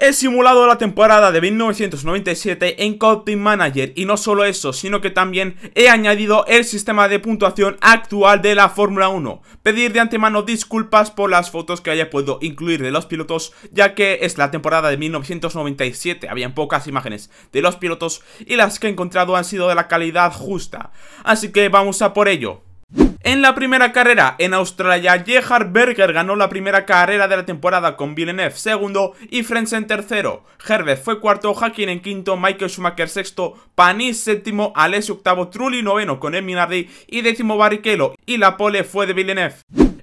He simulado la temporada de 1997 en Code Manager y no solo eso, sino que también he añadido el sistema de puntuación actual de la Fórmula 1. Pedir de antemano disculpas por las fotos que haya podido incluir de los pilotos, ya que es la temporada de 1997, habían pocas imágenes de los pilotos y las que he encontrado han sido de la calidad justa. Así que vamos a por ello. En la primera carrera en Australia, Gerhard Berger ganó la primera carrera de la temporada con Villeneuve segundo y en tercero. Herdez fue cuarto, en quinto, Michael Schumacher sexto, Panis séptimo, Alessio octavo, Trulli noveno con Eminardi y décimo Barrichello y la pole fue de Villeneuve.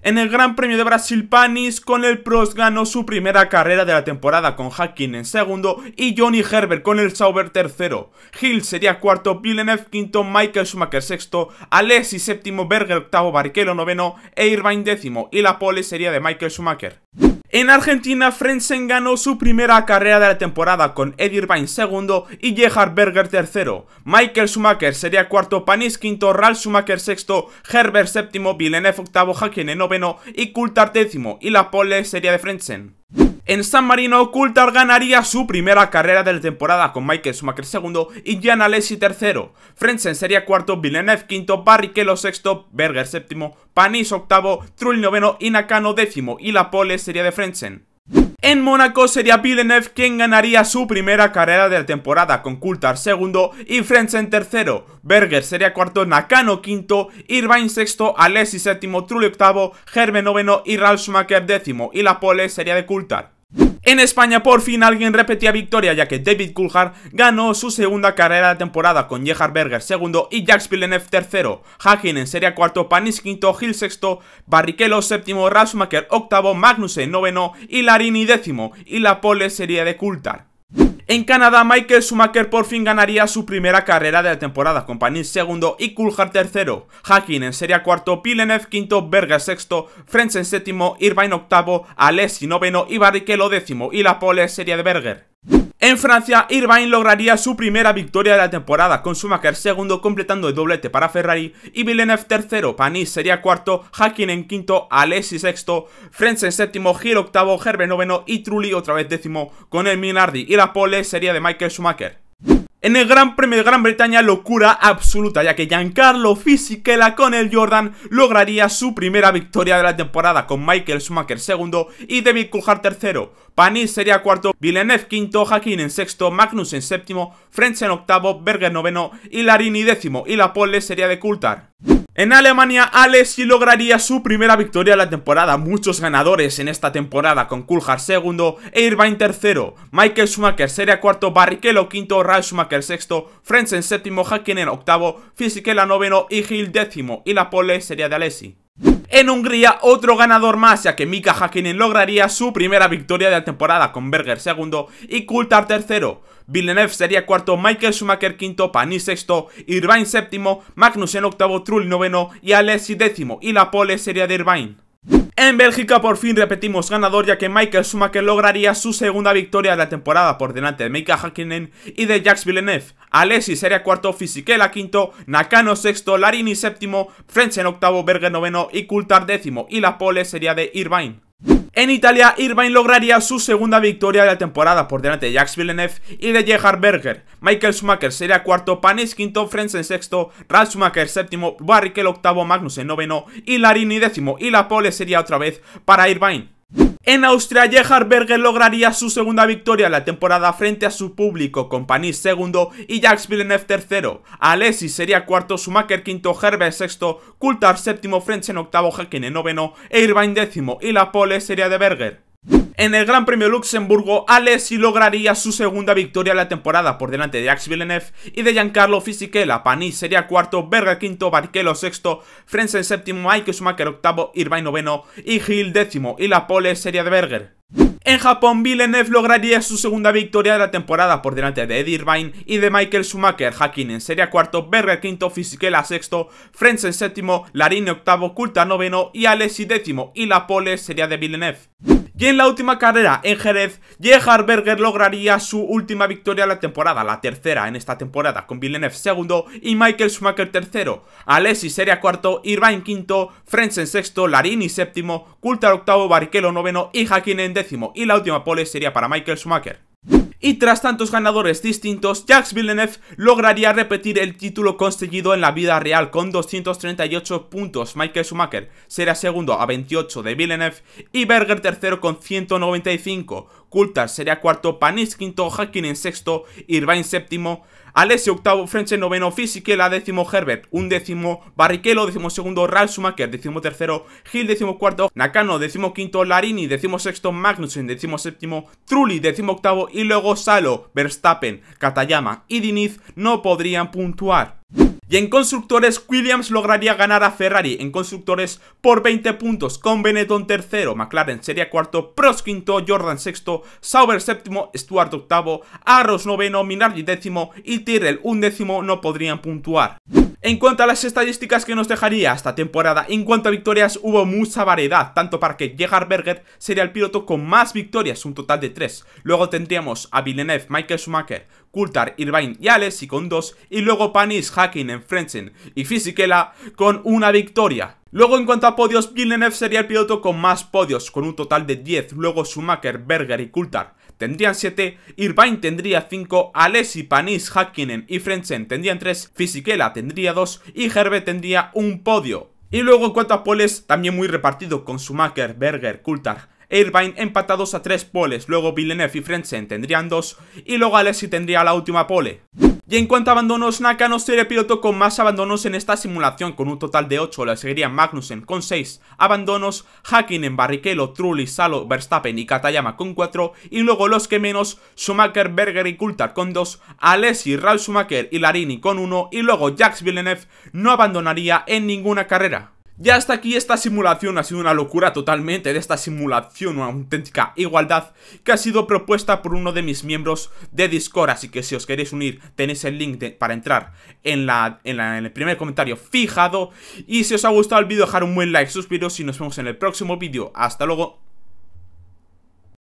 En el Gran Premio de Brasil, Panis con el Prost ganó su primera carrera de la temporada con Hacking en segundo y Johnny Herbert con el Sauber tercero. Hill sería cuarto, Villeneuve quinto, Michael Schumacher sexto, Alessi séptimo, Berger octavo, Barrichello noveno e Irvine décimo y la pole sería de Michael Schumacher. En Argentina, Frentzen ganó su primera carrera de la temporada con Eddie Irvine segundo y Gerhard Berger tercero. Michael Schumacher sería cuarto, Panis quinto, Ralf Schumacher sexto, Herbert séptimo, Villeneuve octavo, Hakkinen noveno y Coulthard décimo. Y la pole sería de Frentzen. En San Marino, Coulthard ganaría su primera carrera de la temporada con Michael Schumacher segundo y Gian Alesi tercero. Frentzen sería cuarto, Villeneuve quinto, Barrichello sexto, Berger séptimo, Panis octavo, Trull noveno y Nakano décimo y la pole sería de Frentzen. En Mónaco sería Villeneuve quien ganaría su primera carrera de la temporada con Coulthard segundo y Frentzen tercero. Berger sería cuarto, Nakano quinto, Irvine sexto, Alessi séptimo, Trulli octavo, Germen noveno y Ralf Schumacher décimo y la pole sería de Coulthard. En España por fin alguien repetía victoria ya que David Coulthard ganó su segunda carrera de temporada con Jehar Berger segundo y Jacques Villeneuve tercero, en serie cuarto, Panis quinto, Gil sexto, Barrichello séptimo, Rasmacher octavo, en noveno y Larini décimo y la pole sería de Coulthard. En Canadá, Michael Schumacher por fin ganaría su primera carrera de la temporada, con Panis segundo y Coulthard tercero, en serie cuarto, Pilenev quinto, Berger sexto, French en séptimo, Irvine octavo, Alessi noveno y Barrichello décimo, y la pole sería de Berger. En Francia, Irvine lograría su primera victoria de la temporada, con Schumacher segundo completando el doblete para Ferrari y Villeneuve tercero, Panis sería cuarto, en quinto, Alessi sexto, Frenz en séptimo, Gil octavo, Gerber noveno y Trulli otra vez décimo con el Minardi y la pole sería de Michael Schumacher en el Gran Premio de Gran Bretaña locura absoluta, ya que Giancarlo Fisichella con el Jordan lograría su primera victoria de la temporada con Michael Schumacher segundo y David Coulthard tercero. Panis sería cuarto, Villeneuve quinto, Hakkinen en sexto, Magnus en séptimo, French en octavo, Berger noveno y Larini décimo, y la pole sería de Coulthard. En Alemania, Alessi lograría su primera victoria de la temporada. Muchos ganadores en esta temporada, con Kulhar segundo, e Irvine tercero. Michael Schumacher sería cuarto, Barrichello quinto, Ralf Schumacher sexto, en séptimo, Hakkinen octavo, Fisichella noveno y Gil décimo. Y la pole sería de Alessi. En Hungría, otro ganador más, ya que Mika Hakkinen lograría su primera victoria de la temporada con Berger segundo y Coulthard tercero. Villeneuve sería cuarto, Michael Schumacher quinto, Panis sexto, Irvine séptimo, en octavo, Trull noveno y Alessi décimo. Y la pole sería de Irvine. En Bélgica por fin repetimos ganador ya que Michael Schumacher lograría su segunda victoria de la temporada por delante de Mika Hakkinen y de Jacques Villeneuve. Alessi sería cuarto, Fisichella quinto, Nakano sexto, Larini séptimo, French en octavo, Berger noveno y Coulthard décimo y la pole sería de Irvine. En Italia, Irvine lograría su segunda victoria de la temporada por delante de Jax Villeneuve y de Gerhard Berger. Michael Schumacher sería cuarto, Panis quinto, en sexto, Ralf Schumacher séptimo, Barrichello octavo, Magnus en noveno y Larini décimo. Y la pole sería otra vez para Irvine. En Austria, Berger lograría su segunda victoria en la temporada frente a su público, con Panis segundo y Jacques Villeneuve tercero. Alessi sería cuarto, Schumacher quinto, Herbert sexto, Coulthard séptimo, French en octavo, en noveno e Irvine décimo, y la pole sería de Berger. En el Gran Premio Luxemburgo, Alessi lograría su segunda victoria de la temporada por delante de Axe Villeneuve y de Giancarlo Fisichella. Panis sería cuarto, Berger quinto, Barrichello sexto, Frenzen séptimo, Mike Schumacher octavo, Irvine noveno y Gil décimo. Y la pole sería de Berger. En Japón, Villeneuve lograría su segunda victoria de la temporada por delante de Eddie Irvine y de Michael Schumacher, en sería cuarto, Berger quinto, Fisichella sexto, Frenz en séptimo, Larini octavo, Kulta noveno y Alessi décimo, y la pole sería de Villeneuve. Y en la última carrera, en Jerez, Jehar Berger lograría su última victoria de la temporada, la tercera en esta temporada, con Villeneuve segundo y Michael Schumacher tercero. Alessi sería cuarto, Irvine quinto, en sexto, Larini séptimo, Kulta octavo, Barrichello noveno y en décimo y la última pole sería para Michael Schumacher. Y tras tantos ganadores distintos, Jacques Villeneuve lograría repetir el título conseguido en la vida real con 238 puntos. Michael Schumacher será segundo a 28 de Villeneuve y Berger tercero con 195. Coulthard sería cuarto, Panis quinto, Hakkinen sexto, Irvine séptimo, Alessio octavo, French noveno, Fisichella décimo, Herbert un décimo, Barrichello décimo segundo, Ralf décimo tercero, Gil décimo cuarto, Nakano décimo quinto, Larini décimo sexto, Magnussen décimo séptimo, Trulli décimo octavo y luego Salo, Verstappen, Katayama y Diniz no podrían puntuar. Y en constructores, Williams lograría ganar a Ferrari en constructores por 20 puntos, con Benetton tercero, McLaren sería cuarto, Prost quinto, Jordan sexto, Sauber séptimo, Stuart octavo, Arrows noveno, Minardi décimo y Tyrrell undécimo no podrían puntuar. En cuanto a las estadísticas que nos dejaría esta temporada, en cuanto a victorias hubo mucha variedad, tanto para que Gerhard Berger sería el piloto con más victorias, un total de 3. Luego tendríamos a Villeneuve, Michael Schumacher, Coulthard, Irvine y Alessi con 2, y luego Panis, Hakkinen, Frentzen y Fisichella con una victoria. Luego en cuanto a podios, Villeneuve sería el piloto con más podios, con un total de 10, luego Schumacher, Berger y Coulthard tendrían 7, Irvine tendría 5, Alessi, Panis, Hakkinen y Frentzen tendrían 3, Fisichella tendría 2 y Herbe tendría un podio. Y luego en cuanto a poles, también muy repartido con Schumacher, Berger, Coulthard e Irvine empatados a 3 poles, luego Villeneuve y Frentzen tendrían 2 y luego Alessi tendría la última pole. Y en cuanto a abandonos, Nakano sería piloto con más abandonos en esta simulación, con un total de 8, la seguiría Magnussen con 6 abandonos, en Barrichello, Trulli, Salo, Verstappen y Katayama con 4, y luego los que menos, Schumacher, Berger y Coulthard con 2, Alessi, Ralf Schumacher y Larini con 1, y luego Jax Villeneuve no abandonaría en ninguna carrera. Ya hasta aquí esta simulación ha sido una locura totalmente de esta simulación, una auténtica igualdad que ha sido propuesta por uno de mis miembros de Discord, así que si os queréis unir tenéis el link para entrar en, la, en, el primer comentario fijado y si os ha gustado el vídeo dejar un buen like, suscribiros y nos vemos en el próximo vídeo, hasta luego.